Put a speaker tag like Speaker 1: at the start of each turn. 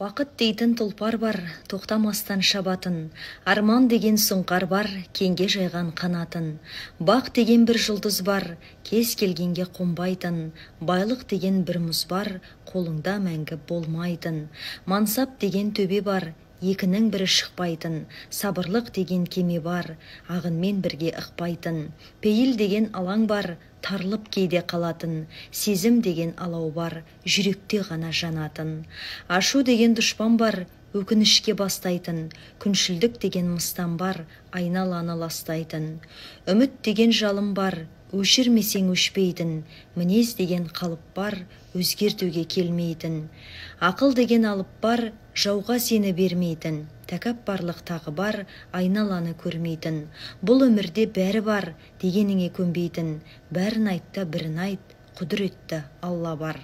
Speaker 1: бақыт дейтін тұлпар бар тоқтамастан шабатын арман деген сұңқар бар кеңге жайған қанатын бақ деген бір жұлдыз бар кез келгенге қонбайтын байлық деген бір мұз бар қолыңда мәңгі болмайтын мансап деген төбе бар екінің бірі шықпайтын сабырлық деген кеме бар ағынмен бірге ықпайтын пейіл деген алаң бар тарылып кейде қалатын сезім деген алау бар жүректе ғана жанатын ашу деген дұшпан бар өкінішке бастайтын күншілдік деген мыстан бар айналаны ластайтын үміт деген жалым бар өшірмесең өшпейтін мінез деген қалып бар өзгертуге келмейтін ақыл деген алып бар жауға сені бермейтін тәкаппарлық тағы бар айналаны көрмейтін бұл өмірде бәрі бар дегеніңе көнбейтін бәрін айтта бірін айт құдіретті алла бар